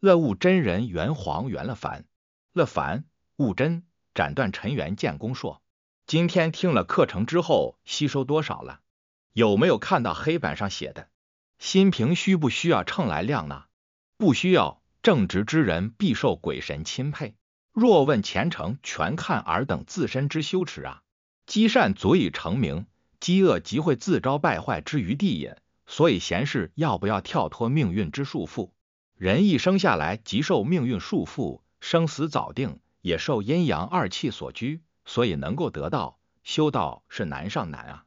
乐悟真人圆黄圆了凡，乐凡悟真，斩断尘缘见功硕。今天听了课程之后，吸收多少了？有没有看到黑板上写的？心平需不需要秤来量呢？不需要。正直之人必受鬼神钦佩。若问前程，全看尔等自身之羞耻啊！积善足以成名，积恶即会自招败坏之余地也。所以贤士要不要跳脱命运之束缚？人一生下来即受命运束缚，生死早定，也受阴阳二气所拘，所以能够得道、修道是难上难啊！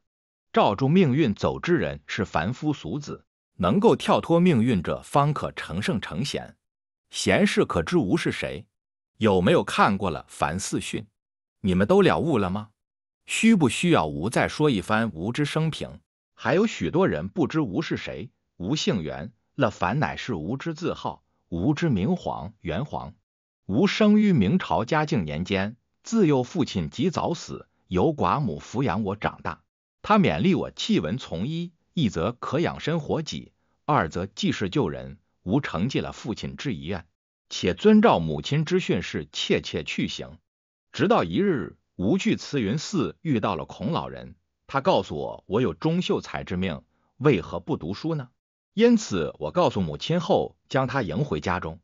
罩住命运走之人是凡夫俗子，能够跳脱命运者，方可成圣成贤。贤士可知吾是谁？有没有看过了《凡四训》？你们都了悟了吗？需不需要吾再说一番吾之生平？还有许多人不知吾是谁？吾姓袁。了凡乃是无知自号，无知明皇元皇。吾生于明朝嘉靖年间，自幼父亲及早死，由寡母抚养我长大。他勉励我弃文从医，一则可养身活己，二则济世救人。吾承继了父亲之遗愿，且遵照母亲之训示，切切去行。直到一日，吾去慈云寺遇到了孔老人，他告诉我，我有中秀才之命，为何不读书呢？因此，我告诉母亲后，将他迎回家中。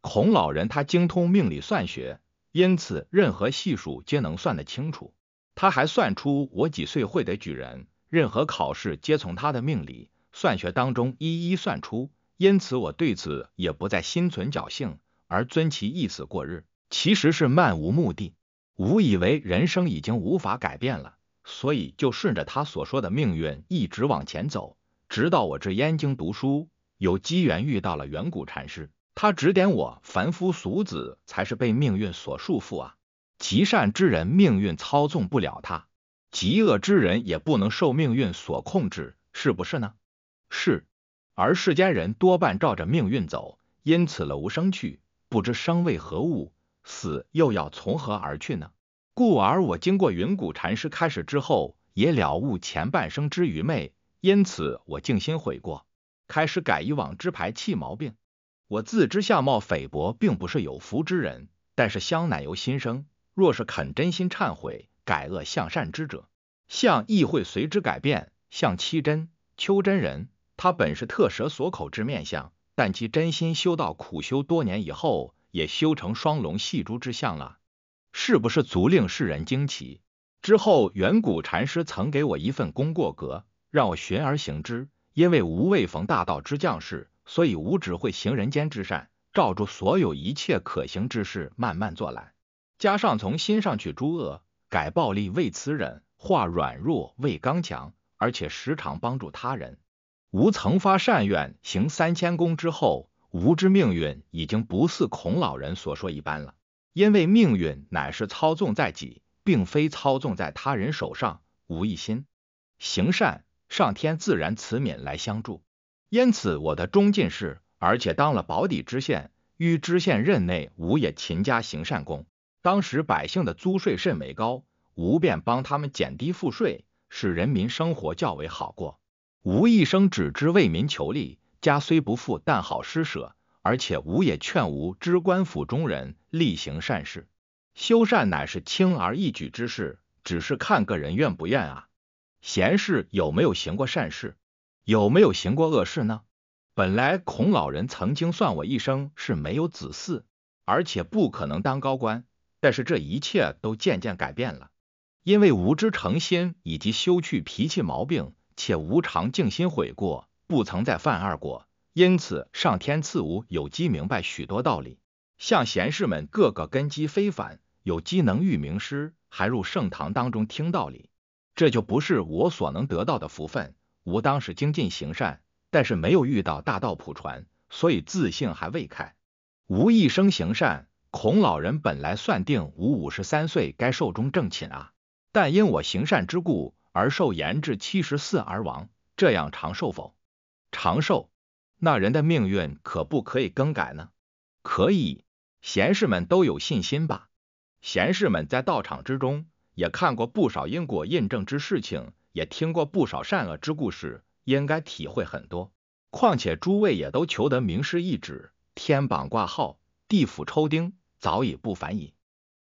孔老人他精通命理算学，因此任何系数皆能算得清楚。他还算出我几岁会得举人，任何考试皆从他的命理算学当中一一算出。因此，我对此也不再心存侥幸，而遵其意思过日，其实是漫无目的。吾以为人生已经无法改变了，所以就顺着他所说的命运一直往前走。直到我至燕京读书，有机缘遇到了远古禅师，他指点我：凡夫俗子才是被命运所束缚啊！极善之人命运操纵不了他，极恶之人也不能受命运所控制，是不是呢？是。而世间人多半照着命运走，因此了无生趣，不知生为何物，死又要从何而去呢？故而我经过云谷禅师开始之后，也了悟前半生之愚昧。因此，我静心悔过，开始改以往之排气毛病。我自知相貌菲薄，并不是有福之人，但是相乃由心生，若是肯真心忏悔，改恶向善之者，相亦会随之改变。像七真秋真人，他本是特舌所口之面相，但其真心修道，苦修多年以后，也修成双龙戏珠之相了，是不是足令世人惊奇？之后，远古禅师曾给我一份功过格。让我循而行之，因为吾未逢大道之将士，所以吾只会行人间之善，照住所有一切可行之事，慢慢做来。加上从心上去诸恶，改暴力为慈忍，化软弱为刚强，而且时常帮助他人。吾曾发善愿，行三千功之后，吾之命运已经不似孔老人所说一般了。因为命运乃是操纵在己，并非操纵在他人手上。吾一心行善。上天自然慈悯来相助，因此我的中进士，而且当了宝坻知县。于知县任内，吾也勤加行善功。当时百姓的租税甚为高，吾便帮他们减低赋税，使人民生活较为好过。吾一生只知为民求利，家虽不富，但好施舍。而且吾也劝吾知官府中人力行善事，修善乃是轻而易举之事，只是看个人愿不愿啊。贤士有没有行过善事？有没有行过恶事呢？本来孔老人曾经算我一生是没有子嗣，而且不可能当高官。但是这一切都渐渐改变了，因为无知成心，以及修去脾气毛病，且无常静心悔过，不曾再犯二过，因此上天赐吾有机明白许多道理。像贤士们个个根基非凡，有机能遇名师，还入圣堂当中听道理。这就不是我所能得到的福分。吾当时精进行善，但是没有遇到大道普传，所以自信还未开。吾一生行善，孔老人本来算定吾五十三岁该寿终正寝啊，但因我行善之故，而寿延至七十四而亡。这样长寿否？长寿，那人的命运可不可以更改呢？可以，贤士们都有信心吧。贤士们在道场之中。也看过不少因果印证之事情，也听过不少善恶之故事，应该体会很多。况且诸位也都求得名师一指，天榜挂号，地府抽丁，早已不凡矣。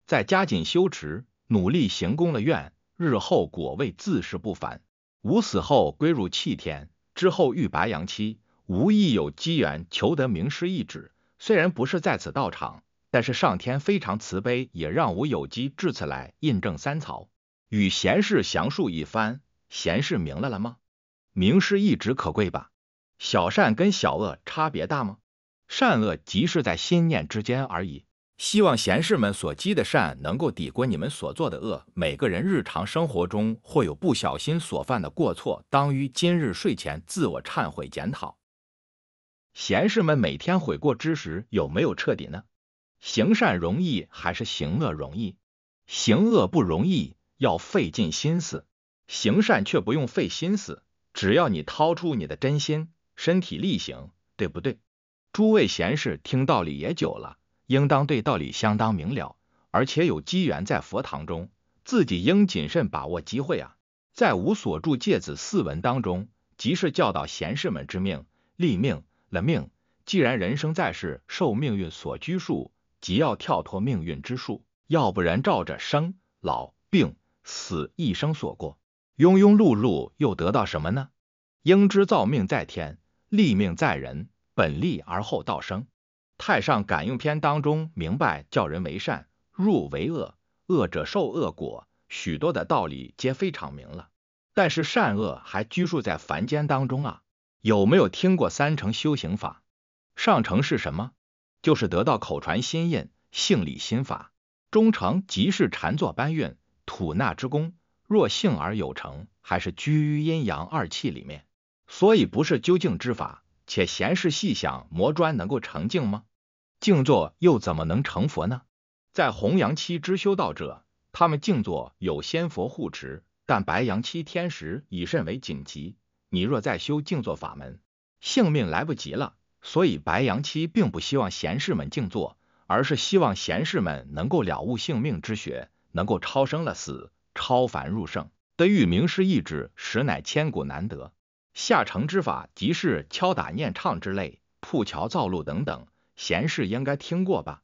再加紧修持，努力行功了愿，日后果位自是不凡。吾死后归入气天之后，遇白羊期，吾亦有机缘求得名师一指，虽然不是在此道场。但是上天非常慈悲，也让吴有机至此来印证三曹。与贤士详述一番。贤士明了了吗？明是一直可贵吧。小善跟小恶差别大吗？善恶即是在心念之间而已。希望贤士们所积的善能够抵过你们所做的恶。每个人日常生活中或有不小心所犯的过错，当于今日睡前自我忏悔检讨。贤士们每天悔过之时，有没有彻底呢？行善容易还是行恶容易？行恶不容易，要费尽心思；行善却不用费心思，只要你掏出你的真心，身体力行，对不对？诸位贤士听道理也久了，应当对道理相当明了，而且有机缘在佛堂中，自己应谨慎把握机会啊！在《无所住戒子四文》当中，即是教导贤士们之命立命了命。既然人生在世受命运所拘束，即要跳脱命运之术，要不然照着生、老、病、死一生所过，庸庸碌碌又得到什么呢？应知造命在天，立命在人，本立而后道生。太上感应篇当中明白叫人为善，入为恶，恶者受恶果，许多的道理皆非常明了。但是善恶还拘束在凡间当中啊！有没有听过三成修行法？上乘是什么？就是得到口传心印、性理心法，终成即是禅坐搬运吐纳之功。若性而有成，还是居于阴阳二气里面，所以不是究竟之法。且闲事细想，磨砖能够成静吗？静坐又怎么能成佛呢？在弘扬期之修道者，他们静坐有仙佛护持，但白羊期天时以甚为紧急。你若再修静坐法门，性命来不及了。所以，白羊妻并不希望贤士们静坐，而是希望贤士们能够了悟性命之学，能够超生了死，超凡入圣。得遇名师一志，实乃千古难得。下乘之法，即是敲打念唱之类，铺桥造路等等，贤士应该听过吧？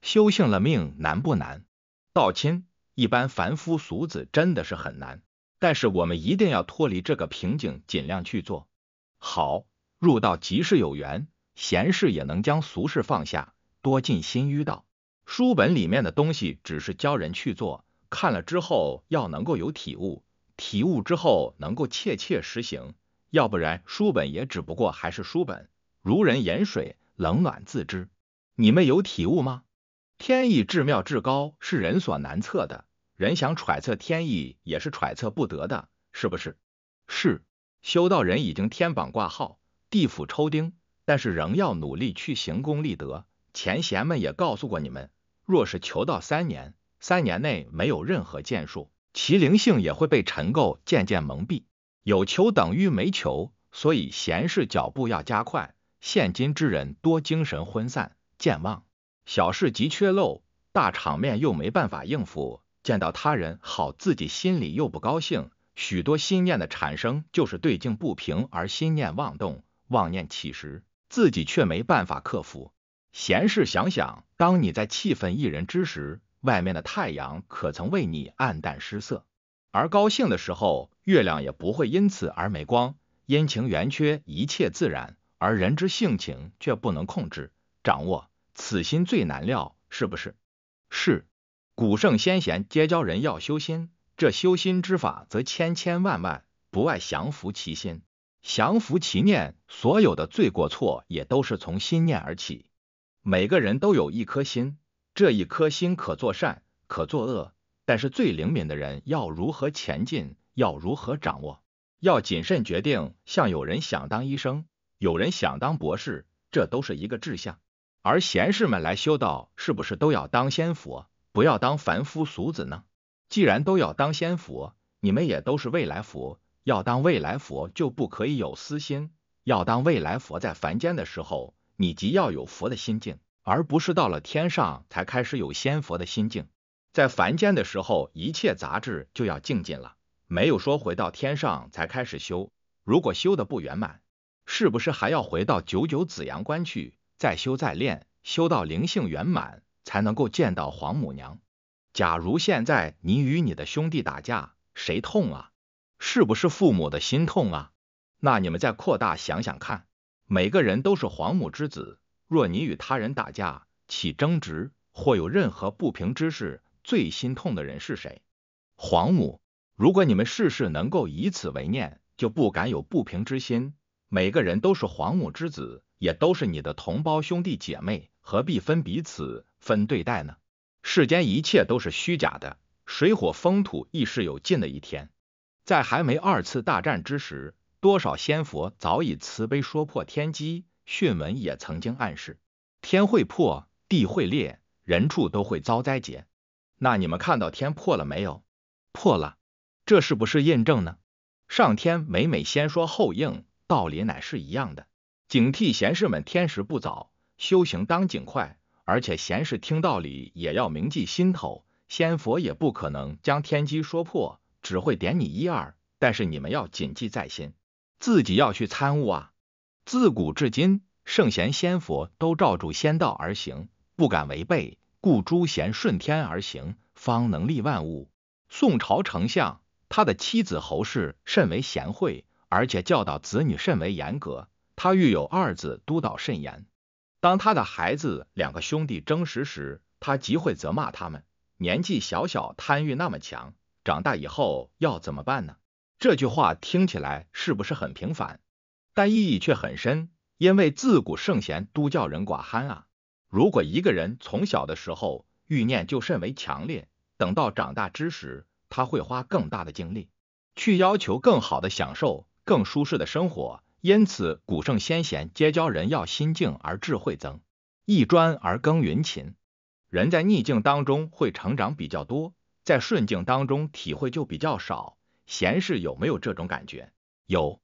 修行了命难不难？道亲一般凡夫俗子真的是很难，但是我们一定要脱离这个瓶颈，尽量去做好。入道即是有缘，闲事也能将俗事放下，多尽心于道。书本里面的东西只是教人去做，看了之后要能够有体悟，体悟之后能够切切实行，要不然书本也只不过还是书本。如人饮水，冷暖自知。你们有体悟吗？天意至妙至高，是人所难测的。人想揣测天意，也是揣测不得的，是不是？是。修道人已经天榜挂号。地府抽丁，但是仍要努力去行功立德。前贤们也告诉过你们，若是求到三年，三年内没有任何建树，其灵性也会被尘垢渐渐蒙蔽。有求等于没求，所以闲事脚步要加快。现今之人多精神昏散、健忘，小事急缺漏，大场面又没办法应付。见到他人好，自己心里又不高兴，许多心念的产生就是对境不平而心念妄动。妄念起时，自己却没办法克服。闲事想想，当你在气愤一人之时，外面的太阳可曾为你暗淡失色？而高兴的时候，月亮也不会因此而没光。阴晴圆缺，一切自然而人之性情却不能控制、掌握。此心最难料，是不是？是。古圣先贤皆教人要修心，这修心之法则千千万万，不外降服其心。降服其念，所有的罪过错也都是从心念而起。每个人都有一颗心，这一颗心可作善，可作恶。但是最灵敏的人要如何前进？要如何掌握？要谨慎决定。像有人想当医生，有人想当博士，这都是一个志向。而贤士们来修道，是不是都要当仙佛？不要当凡夫俗子呢？既然都要当仙佛，你们也都是未来佛。要当未来佛就不可以有私心。要当未来佛在凡间的时候，你即要有佛的心境，而不是到了天上才开始有仙佛的心境。在凡间的时候，一切杂质就要净尽了，没有说回到天上才开始修。如果修的不圆满，是不是还要回到九九紫阳关去再修再练，修到灵性圆满才能够见到黄母娘？假如现在你与你的兄弟打架，谁痛啊？是不是父母的心痛啊？那你们再扩大想想看，每个人都是皇母之子。若你与他人打架起争执，或有任何不平之事，最心痛的人是谁？皇母。如果你们事事能够以此为念，就不敢有不平之心。每个人都是皇母之子，也都是你的同胞兄弟姐妹，何必分彼此、分对待呢？世间一切都是虚假的，水火风土亦是有尽的一天。在还没二次大战之时，多少仙佛早已慈悲说破天机，讯文也曾经暗示天会破，地会裂，人畜都会遭灾劫。那你们看到天破了没有？破了，这是不是印证呢？上天每每先说后应，道理乃是一样的。警惕贤士们，天时不早，修行当尽快。而且贤士听道理也要铭记心头，仙佛也不可能将天机说破。只会点你一二，但是你们要谨记在心，自己要去参悟啊！自古至今，圣贤仙佛都照住仙道而行，不敢违背，故诸贤顺天而行，方能立万物。宋朝丞相，他的妻子侯氏甚为贤惠，而且教导子女甚为严格。他育有二子，督导甚严。当他的孩子两个兄弟争食时，他极会责骂他们，年纪小小，贪欲那么强。长大以后要怎么办呢？这句话听起来是不是很平凡？但意义却很深，因为自古圣贤都教人寡憨啊。如果一个人从小的时候欲念就甚为强烈，等到长大之时，他会花更大的精力去要求更好的享受、更舒适的生活。因此，古圣先贤皆教人要心静而智慧增，一专而耕耘勤。人在逆境当中会成长比较多。在顺境当中体会就比较少，贤士有没有这种感觉？有。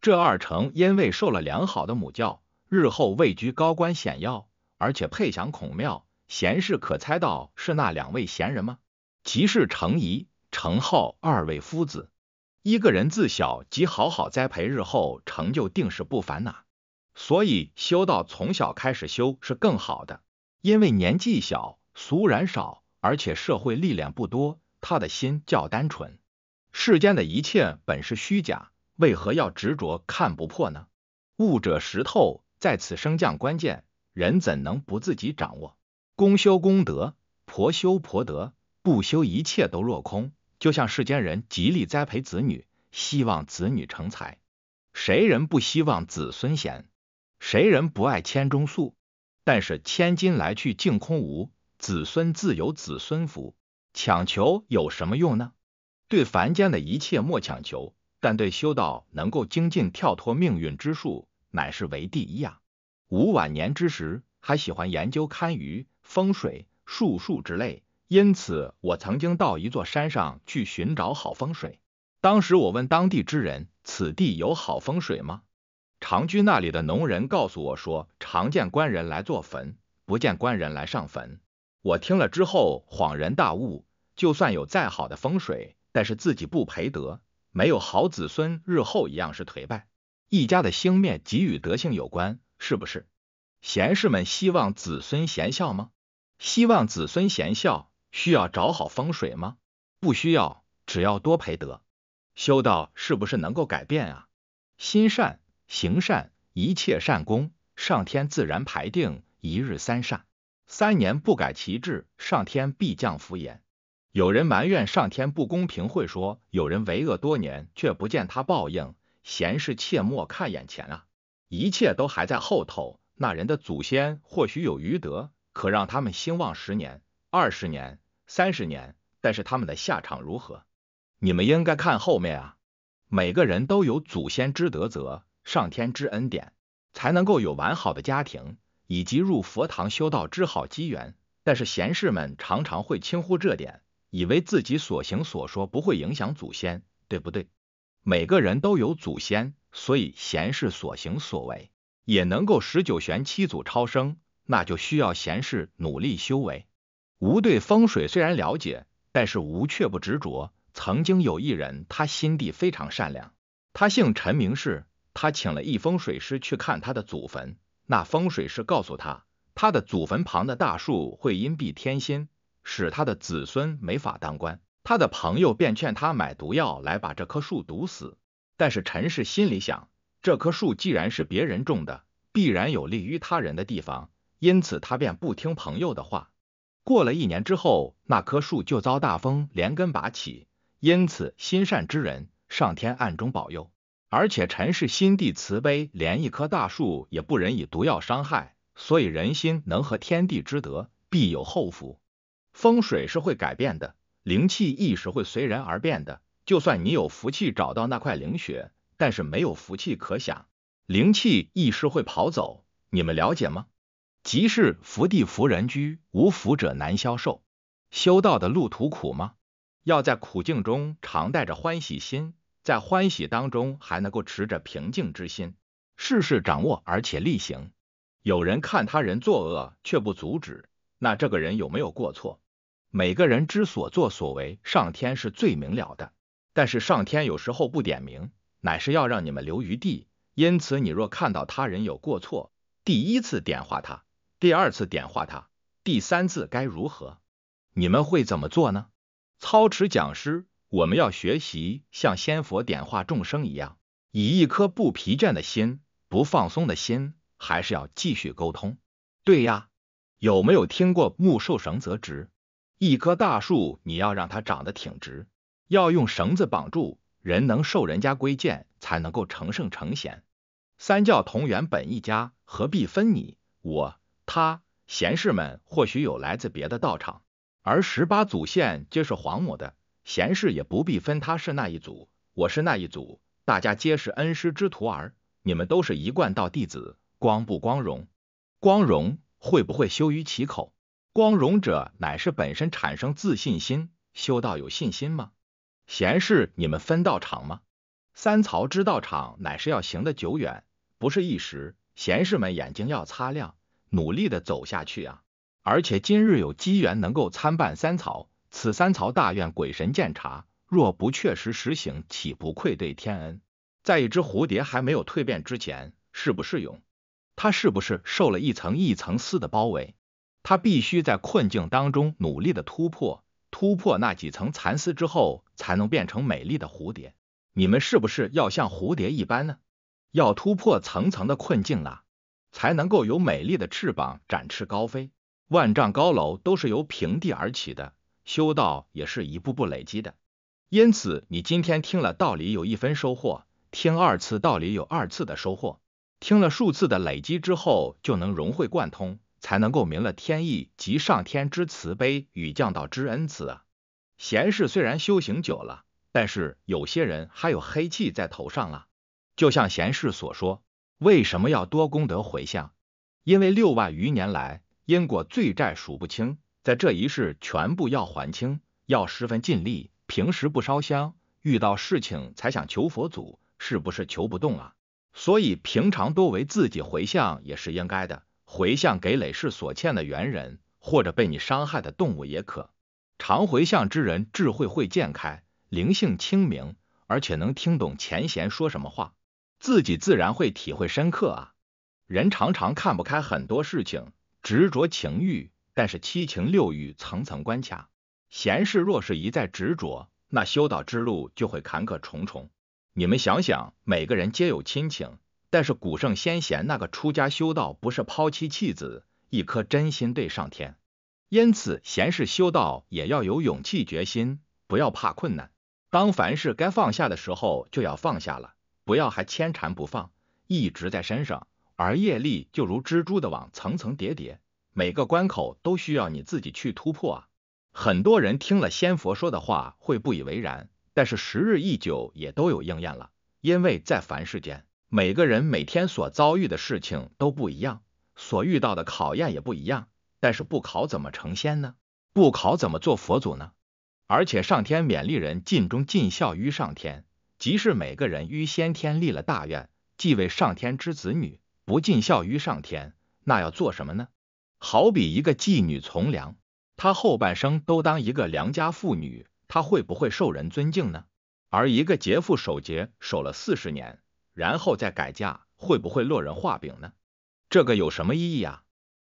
这二成因为受了良好的母教，日后位居高官显要，而且配享孔庙。贤士可猜到是那两位贤人吗？即是程颐、程颢二位夫子。一个人自小即好好栽培，日后成就定是不凡呐。所以修道从小开始修是更好的，因为年纪小，俗然少。而且社会力量不多，他的心较单纯。世间的一切本是虚假，为何要执着看不破呢？悟者识透，在此升降关键，人怎能不自己掌握？公修功德，婆修婆德，不修一切都落空。就像世间人极力栽培子女，希望子女成才，谁人不希望子孙贤？谁人不爱千钟粟？但是千金来去竟空无。子孙自有子孙福，强求有什么用呢？对凡间的一切莫强求，但对修道能够精进跳脱命运之术，乃是为第一呀。吾晚年之时，还喜欢研究堪舆风水术数之类，因此我曾经到一座山上去寻找好风水。当时我问当地之人：“此地有好风水吗？”常居那里的农人告诉我说：“常见官人来做坟，不见官人来上坟。”我听了之后恍然大悟，就算有再好的风水，但是自己不培德，没有好子孙，日后一样是颓败。一家的兴灭即与德性有关，是不是？贤士们希望子孙贤孝吗？希望子孙贤孝需要找好风水吗？不需要，只要多培德。修道是不是能够改变啊？心善行善，一切善功，上天自然排定。一日三善。三年不改其志，上天必降福言。有人埋怨上天不公平，会说有人为恶多年，却不见他报应。闲事切莫看眼前啊，一切都还在后头。那人的祖先或许有余德，可让他们兴旺十年、二十年、三十年，但是他们的下场如何？你们应该看后面啊。每个人都有祖先之德泽，上天之恩典，才能够有完好的家庭。以及入佛堂修道之好机缘，但是贤士们常常会轻忽这点，以为自己所行所说不会影响祖先，对不对？每个人都有祖先，所以贤士所行所为也能够使九玄七祖超生，那就需要贤士努力修为。吾对风水虽然了解，但是吾却不执着。曾经有一人，他心地非常善良，他姓陈名氏，他请了一风水师去看他的祖坟。那风水师告诉他，他的祖坟旁的大树会阴蔽天心，使他的子孙没法当官。他的朋友便劝他买毒药来把这棵树毒死，但是陈氏心里想，这棵树既然是别人种的，必然有利于他人的地方，因此他便不听朋友的话。过了一年之后，那棵树就遭大风连根拔起，因此心善之人，上天暗中保佑。而且尘世心地慈悲，连一棵大树也不忍以毒药伤害，所以人心能合天地之德，必有后福。风水是会改变的，灵气亦是会随人而变的。就算你有福气找到那块灵穴，但是没有福气可享，灵气亦是会跑走。你们了解吗？即是福地福人居，无福者难消受。修道的路途苦吗？要在苦境中常带着欢喜心。在欢喜当中还能够持着平静之心，事事掌握而且力行。有人看他人作恶却不阻止，那这个人有没有过错？每个人之所作所为，上天是最明了的。但是上天有时候不点名，乃是要让你们留余地。因此，你若看到他人有过错，第一次点化他，第二次点化他，第三次该如何？你们会怎么做呢？操持讲师。我们要学习像仙佛点化众生一样，以一颗不疲倦的心、不放松的心，还是要继续沟通。对呀，有没有听过木受绳则直？一棵大树，你要让它长得挺直，要用绳子绑住。人能受人家规荐，才能够成圣成贤。三教同源本一家，何必分你我他？贤士们或许有来自别的道场，而十八祖线皆是黄母的。贤士也不必分他是那一组，我是那一组，大家皆是恩师之徒儿，你们都是一贯道弟子，光不光荣？光荣会不会羞于其口？光荣者乃是本身产生自信心，修道有信心吗？贤士，你们分道场吗？三曹之道场乃是要行得久远，不是一时。贤士们眼睛要擦亮，努力的走下去啊！而且今日有机缘能够参拜三曹。此三朝大愿鬼神见察，若不确实实行，岂不愧对天恩？在一只蝴蝶还没有蜕变之前，是不是勇？它是不是受了一层一层丝的包围？他必须在困境当中努力的突破，突破那几层蚕丝之后，才能变成美丽的蝴蝶。你们是不是要像蝴蝶一般呢？要突破层层的困境啊，才能够有美丽的翅膀，展翅高飞。万丈高楼都是由平地而起的。修道也是一步步累积的，因此你今天听了道理有一分收获，听二次道理有二次的收获，听了数次的累积之后，就能融会贯通，才能够明了天意及上天之慈悲与降道之恩赐啊。贤士虽然修行久了，但是有些人还有黑气在头上了。就像贤士所说，为什么要多功德回向？因为六万余年来因果罪债数不清。在这一世全部要还清，要十分尽力。平时不烧香，遇到事情才想求佛祖，是不是求不动啊？所以平常多为自己回向也是应该的。回向给累世所欠的缘人，或者被你伤害的动物也可。常回向之人，智慧会渐开，灵性清明，而且能听懂前贤说什么话，自己自然会体会深刻啊。人常常看不开很多事情，执着情欲。但是七情六欲层层关卡，贤士若是一再执着，那修道之路就会坎坷重重。你们想想，每个人皆有亲情，但是古圣先贤那个出家修道不是抛妻弃子，一颗真心对上天。因此，贤士修道也要有勇气、决心，不要怕困难。当凡事该放下的时候，就要放下了，不要还牵缠不放，一直在身上。而业力就如蜘蛛的网，层层叠叠。每个关口都需要你自己去突破啊！很多人听了仙佛说的话会不以为然，但是时日一久也都有应验了。因为在凡世间，每个人每天所遭遇的事情都不一样，所遇到的考验也不一样。但是不考怎么成仙呢？不考怎么做佛祖呢？而且上天勉励人尽忠尽孝于上天，即是每个人于先天立了大愿，即为上天之子女。不尽孝于上天，那要做什么呢？好比一个妓女从良，她后半生都当一个良家妇女，她会不会受人尊敬呢？而一个劫富守节守了四十年，然后再改嫁，会不会落人画饼呢？这个有什么意义呀？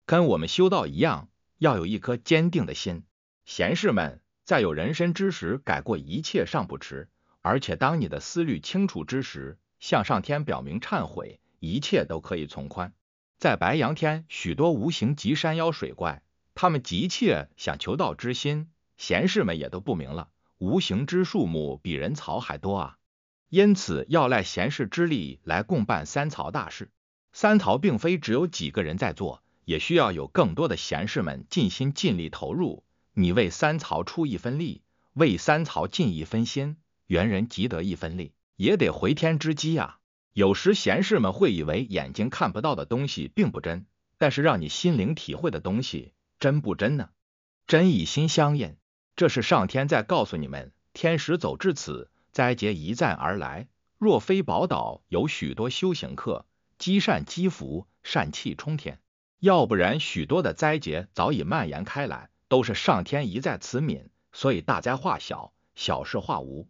跟我们修道一样，要有一颗坚定的心。贤士们，在有人身之时改过，一切尚不迟。而且，当你的思虑清楚之时，向上天表明忏悔，一切都可以从宽。在白洋天，许多无形及山妖水怪，他们急切想求道之心，贤士们也都不明了。无形之树木比人草还多啊，因此要赖贤士之力来共办三曹大事。三曹并非只有几个人在做，也需要有更多的贤士们尽心尽力投入。你为三曹出一分力，为三曹尽一分心，猿人积得一分力，也得回天之机啊。有时贤士们会以为眼睛看不到的东西并不真，但是让你心灵体会的东西真不真呢？真以心相印，这是上天在告诉你们：天使走至此，灾劫一再而来。若非宝岛有许多修行客积善积福，善气冲天，要不然许多的灾劫早已蔓延开来。都是上天一再慈悯，所以大灾化小，小事化无。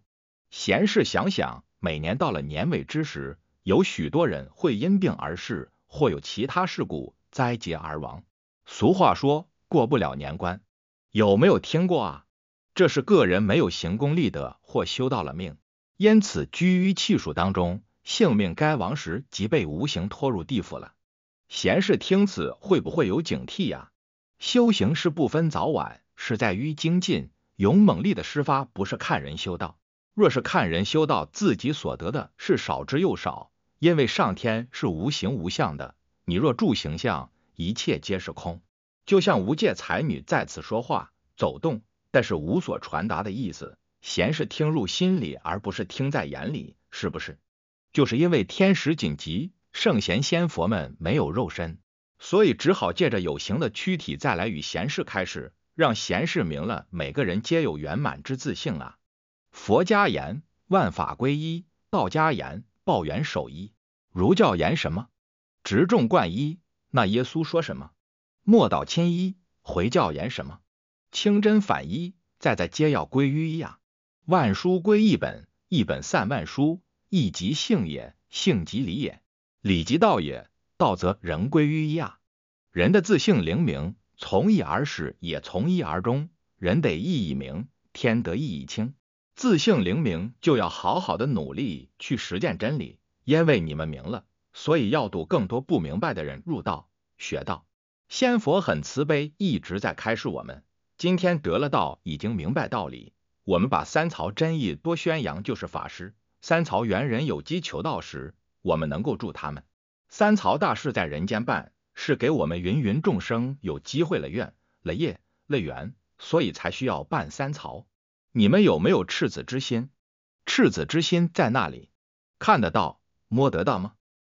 闲事想想，每年到了年尾之时。有许多人会因病而逝，或有其他事故灾劫而亡。俗话说“过不了年关”，有没有听过啊？这是个人没有行功立德或修到了命，因此居于气数当中，性命该亡时即被无形拖入地府了。贤士听此会不会有警惕呀？修行是不分早晚，是在于精进勇猛力的施发，不是看人修道。若是看人修道，自己所得的是少之又少。因为上天是无形无相的，你若住形象，一切皆是空。就像无界才女在此说话、走动，但是无所传达的意思。贤士听入心里，而不是听在眼里，是不是？就是因为天时紧急，圣贤仙佛们没有肉身，所以只好借着有形的躯体再来与贤士开始，让贤士明了每个人皆有圆满之自性啊。佛家言万法归一，道家言。报元守一，儒教言什么？执众贯一。那耶稣说什么？莫道亲一。回教言什么？清真反一。再在皆要归于一呀。万书归一本，一本散万书。一即性也，性即理也，理即道也。道则人归于一呀。人的自性灵明，从一而始，也从一而终。人得一以明，天得一以清。自性灵明，就要好好的努力去实践真理。因为你们明了，所以要度更多不明白的人入道、学道。仙佛很慈悲，一直在开示我们。今天得了道，已经明白道理。我们把三曹真意多宣扬，就是法师。三曹缘人有机求道时，我们能够助他们。三曹大事在人间办，是给我们芸芸众生有机会了愿、了业、了缘，所以才需要办三曹。你们有没有赤子之心？赤子之心在那里？看得到、摸得到吗？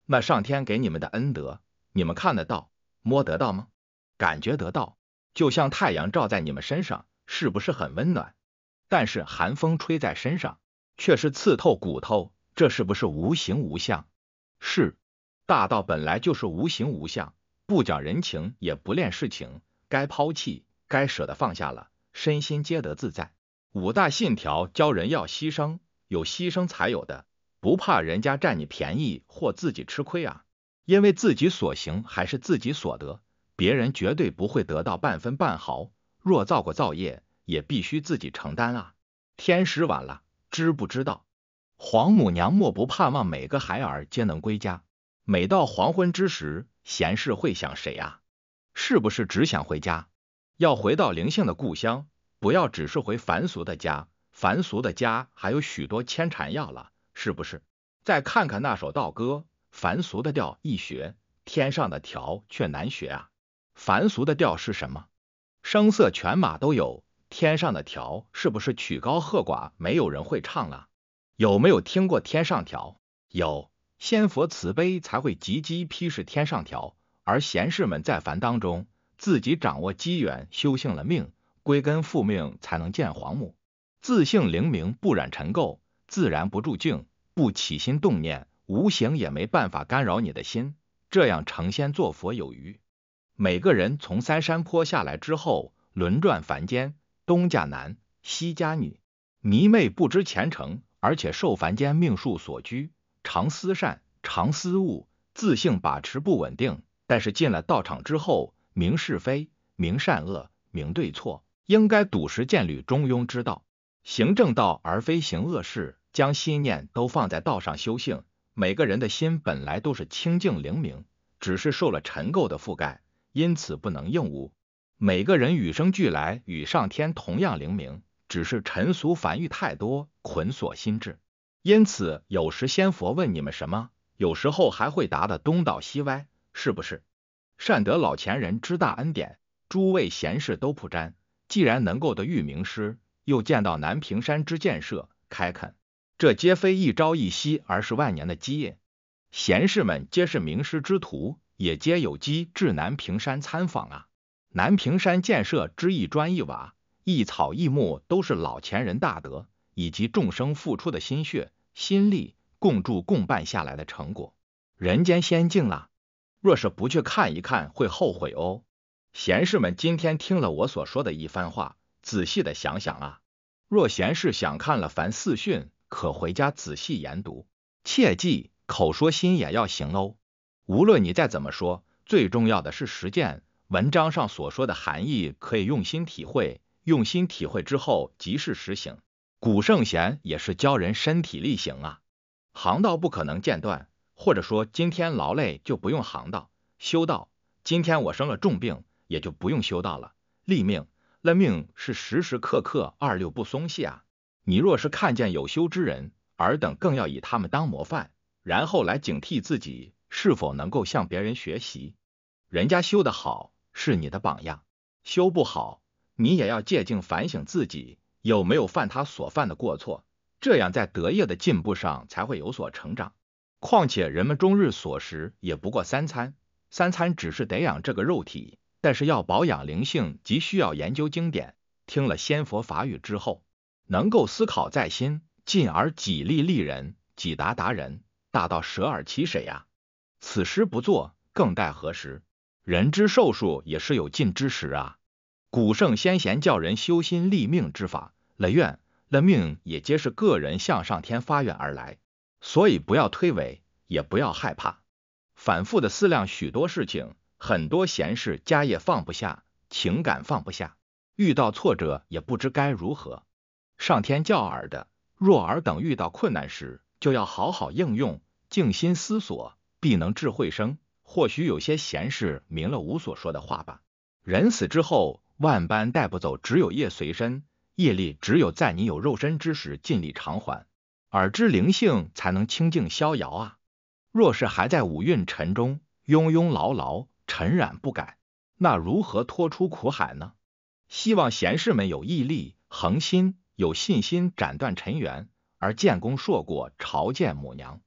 那上天给你们的恩德，你们看得到、摸得到吗？感觉得到？就像太阳照在你们身上，是不是很温暖？但是寒风吹在身上，却是刺透骨头，这是不是无形无相？是，大道本来就是无形无相，不讲人情，也不恋事情，该抛弃，该舍得放下了，身心皆得自在。五大信条教人要牺牲，有牺牲才有的，不怕人家占你便宜或自己吃亏啊！因为自己所行还是自己所得，别人绝对不会得到半分半毫。若造过造业，也必须自己承担啊！天时晚了，知不知道？皇母娘莫不盼望每个孩儿皆能归家？每到黄昏之时，贤士会想谁呀？是不是只想回家，要回到灵性的故乡？不要只是回凡俗的家，凡俗的家还有许多牵缠要了，是不是？再看看那首道歌，凡俗的调易学，天上的调却难学啊。凡俗的调是什么？声色犬马都有。天上的调是不是曲高和寡，没有人会唱了？有没有听过天上调？有，仙佛慈悲才会急急批示天上调，而贤士们在凡当中，自己掌握机缘，修行了命。归根复命，才能见黄母。自性灵明，不染尘垢，自然不住境，不起心动念，无形也没办法干扰你的心。这样成仙做佛有余。每个人从三山坡下来之后，轮转凡间，东家男，西家女，迷昧不知前程，而且受凡间命数所拘，常思善，常思恶，自性把持不稳定。但是进了道场之后，明是非，明善恶，明对错。应该笃实践履中庸之道，行正道而非行恶事，将心念都放在道上修性。每个人的心本来都是清净灵明，只是受了尘垢的覆盖，因此不能应物。每个人与生俱来与上天同样灵明，只是尘俗繁欲太多，捆锁心智。因此，有时仙佛问你们什么，有时候还会答得东倒西歪，是不是？善得老前人之大恩典，诸位贤士都不沾。既然能够得遇名师，又见到南屏山之建设开垦，这皆非一朝一夕，而是万年的基业。贤士们皆是名师之徒，也皆有机至南屏山参访啊。南屏山建设之一砖一瓦、一草一木，都是老前人大德以及众生付出的心血、心力，共筑共办下来的成果，人间仙境啦！若是不去看一看，会后悔哦。贤士们，今天听了我所说的一番话，仔细的想想啊。若贤士想看了《凡四训》，可回家仔细研读，切记口说心也要行哦。无论你再怎么说，最重要的是实践。文章上所说的含义，可以用心体会，用心体会之后即是实行。古圣贤也是教人身体力行啊。行道不可能间断，或者说今天劳累就不用行道修道。今天我生了重病。也就不用修道了，立命，那命是时时刻刻二六不松懈啊！你若是看见有修之人，尔等更要以他们当模范，然后来警惕自己是否能够向别人学习。人家修得好，是你的榜样；修不好，你也要借镜反省自己有没有犯他所犯的过错。这样在德业的进步上才会有所成长。况且人们终日所食也不过三餐，三餐只是得养这个肉体。但是要保养灵性，即需要研究经典。听了仙佛法语之后，能够思考在心，进而己利利人，己达达人，大到舍尔其谁呀？此时不做，更待何时？人之寿数也是有尽之时啊。古圣先贤教人修心立命之法，了愿了命也皆是个人向上天发愿而来，所以不要推诿，也不要害怕，反复的思量许多事情。很多闲事，家业放不下，情感放不下，遇到挫折也不知该如何。上天教尔的，若尔等遇到困难时，就要好好应用，静心思索，必能智慧生。或许有些闲事明了吾所说的话吧。人死之后，万般带不走，只有业随身。业力只有在你有肉身之时尽力偿还，尔知灵性才能清净逍遥啊。若是还在五蕴尘中，庸庸牢牢。沉染不改，那如何脱出苦海呢？希望贤士们有毅力、恒心、有信心，斩断尘缘，而建功硕果，朝见母娘。